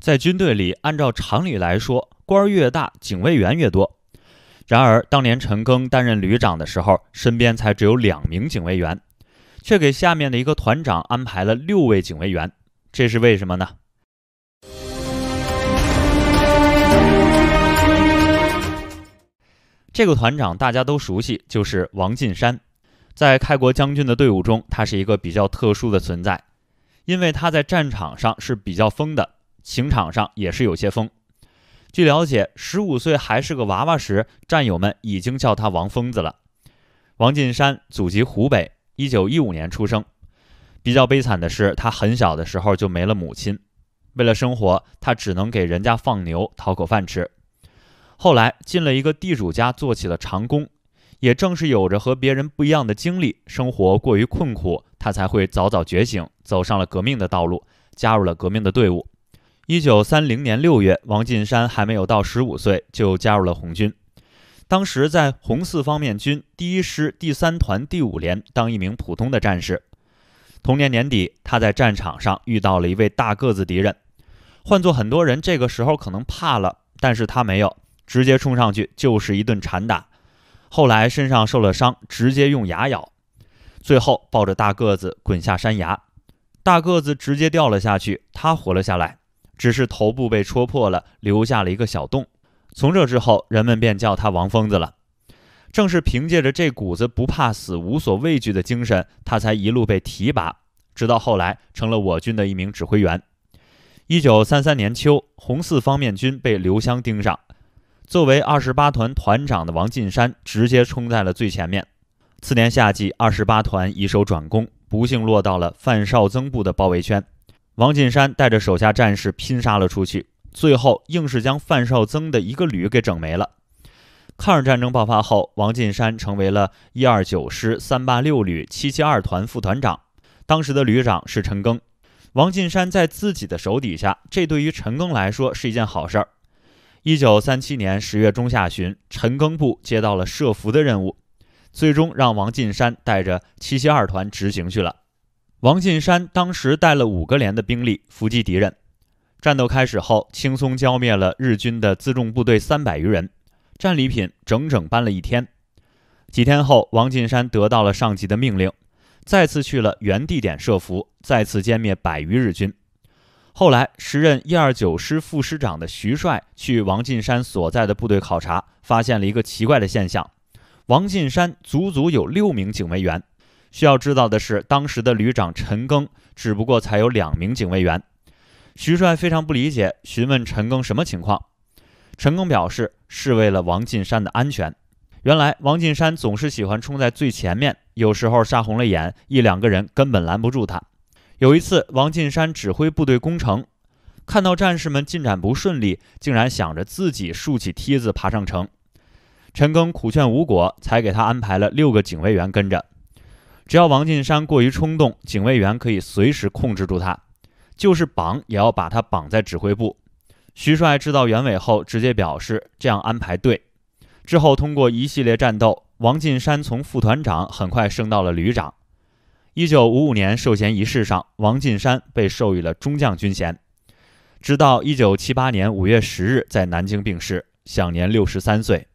在军队里，按照常理来说，官儿越大，警卫员越多。然而，当年陈赓担任旅长的时候，身边才只有两名警卫员，却给下面的一个团长安排了六位警卫员，这是为什么呢？这个团长大家都熟悉，就是王进山。在开国将军的队伍中，他是一个比较特殊的存在，因为他在战场上是比较疯的。情场上也是有些疯。据了解，十五岁还是个娃娃时，战友们已经叫他“王疯子”了。王进山祖籍湖北，一九一五年出生。比较悲惨的是，他很小的时候就没了母亲，为了生活，他只能给人家放牛讨口饭吃。后来，进了一个地主家做起了长工。也正是有着和别人不一样的经历，生活过于困苦，他才会早早觉醒，走上了革命的道路，加入了革命的队伍。一九三零年六月，王进山还没有到十五岁，就加入了红军，当时在红四方面军第一师第三团第五连当一名普通的战士。同年年底，他在战场上遇到了一位大个子敌人，换做很多人这个时候可能怕了，但是他没有，直接冲上去就是一顿缠打，后来身上受了伤，直接用牙咬，最后抱着大个子滚下山崖，大个子直接掉了下去，他活了下来。只是头部被戳破了，留下了一个小洞。从这之后，人们便叫他王疯子了。正是凭借着这股子不怕死、无所畏惧的精神，他才一路被提拔，直到后来成了我军的一名指挥员。一九三三年秋，红四方面军被刘湘盯上，作为二十八团团长的王进山直接冲在了最前面。次年夏季，二十八团以守转攻，不幸落到了范绍曾部的包围圈。王进山带着手下战士拼杀了出去，最后硬是将范绍增的一个旅给整没了。抗日战争爆发后，王进山成为了一二九师三八六旅七七二团副团长，当时的旅长是陈赓。王进山在自己的手底下，这对于陈赓来说是一件好事儿。一九三七年十月中下旬，陈赓部接到了设伏的任务，最终让王进山带着七七二团执行去了。王进山当时带了五个连的兵力伏击敌人。战斗开始后，轻松浇灭了日军的辎重部队三百余人，战利品整整搬了一天。几天后，王进山得到了上级的命令，再次去了原地点设伏，再次歼灭百余日军。后来，时任一二九师副师长的徐帅去王进山所在的部队考察，发现了一个奇怪的现象：王进山足足有六名警卫员。需要知道的是，当时的旅长陈庚只不过才有两名警卫员。徐帅非常不理解，询问陈庚什么情况。陈庚表示是为了王进山的安全。原来王进山总是喜欢冲在最前面，有时候杀红了眼，一两个人根本拦不住他。有一次，王进山指挥部队攻城，看到战士们进展不顺利，竟然想着自己竖起梯子爬上城。陈庚苦劝无果，才给他安排了六个警卫员跟着。只要王进山过于冲动，警卫员可以随时控制住他，就是绑也要把他绑在指挥部。徐帅知道原委后，直接表示这样安排对。之后通过一系列战斗，王进山从副团长很快升到了旅长。一九五五年授衔仪式上，王进山被授予了中将军衔。直到一九七八年五月十日，在南京病逝，享年六十三岁。